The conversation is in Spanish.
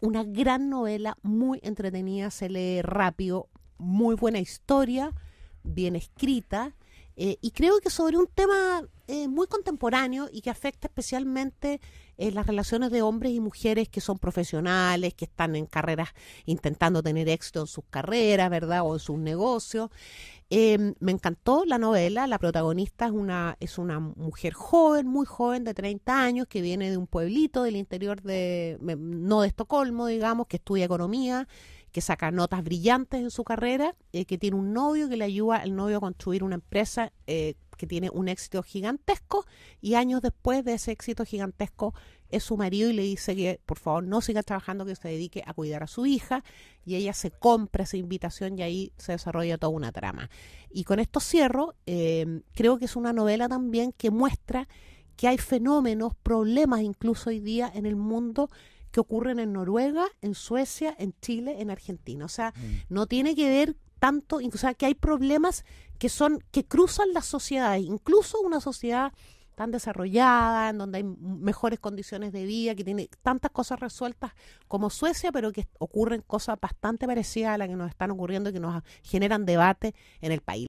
una gran novela, muy entretenida, se lee rápido, muy buena historia, bien escrita, eh, y creo que sobre un tema eh, muy contemporáneo y que afecta especialmente eh, las relaciones de hombres y mujeres que son profesionales, que están en carreras intentando tener éxito en sus carreras, ¿verdad? O en sus negocios. Em, me encantó la novela, la protagonista es una, es una mujer joven, muy joven, de 30 años, que viene de un pueblito del interior de, no de Estocolmo, digamos, que estudia economía, que saca notas brillantes en su carrera, eh, que tiene un novio que le ayuda al novio a construir una empresa eh, que tiene un éxito gigantesco y años después de ese éxito gigantesco es su marido y le dice que por favor no siga trabajando, que se dedique a cuidar a su hija y ella se compra esa invitación y ahí se desarrolla toda una trama. Y con esto cierro, em, creo que es una novela también que muestra que hay fenómenos, problemas incluso hoy día en el mundo que ocurren en Noruega, en Suecia, en Chile, en Argentina. O sea, mm. no tiene que ver tanto, incluso que hay problemas que son, que cruzan la sociedad, incluso una sociedad tan desarrollada, en donde hay mejores condiciones de vida, que tiene tantas cosas resueltas como Suecia, pero que ocurren cosas bastante parecidas a las que nos están ocurriendo y que nos generan debate en el país.